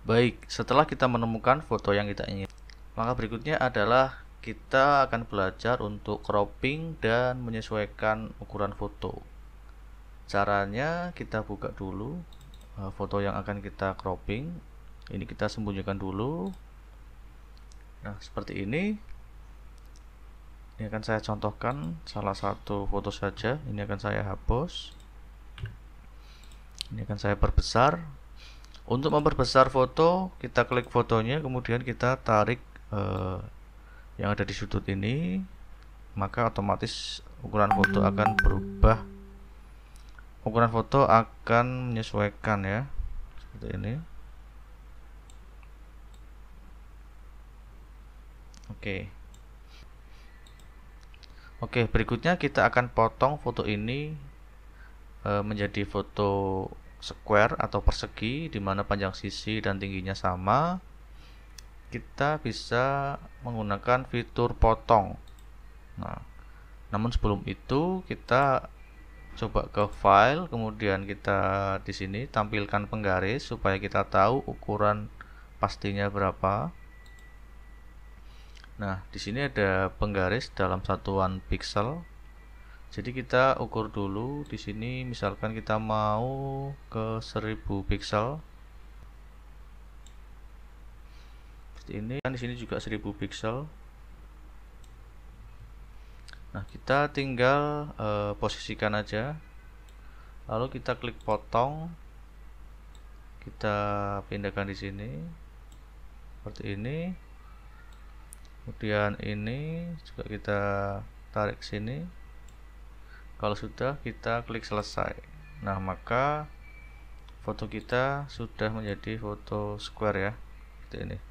Baik, setelah kita menemukan foto yang kita ingin, maka berikutnya adalah kita akan belajar untuk cropping dan menyesuaikan ukuran foto. Caranya kita buka dulu eh, foto yang akan kita cropping. Ini kita sembunyikan dulu. Nah, seperti ini. Ini akan saya contohkan salah satu foto saja. Ini akan saya hapus. Ini akan saya perbesar untuk memperbesar foto, kita klik fotonya, kemudian kita tarik eh, yang ada di sudut ini, maka otomatis ukuran foto akan berubah. Ukuran foto akan menyesuaikan ya, seperti ini. Oke. Oke, berikutnya kita akan potong foto ini eh, menjadi foto square atau persegi di mana panjang sisi dan tingginya sama kita bisa menggunakan fitur potong nah namun sebelum itu kita coba ke file kemudian kita di sini tampilkan penggaris supaya kita tahu ukuran pastinya berapa nah di sini ada penggaris dalam satuan pixel jadi kita ukur dulu di sini misalkan kita mau ke 1000 pixel seperti ini kan di sini juga 1000 pixel nah kita tinggal e, posisikan aja lalu kita klik potong kita pindahkan di sini seperti ini kemudian ini juga kita tarik sini kalau sudah kita klik selesai nah maka foto kita sudah menjadi foto square ya seperti ini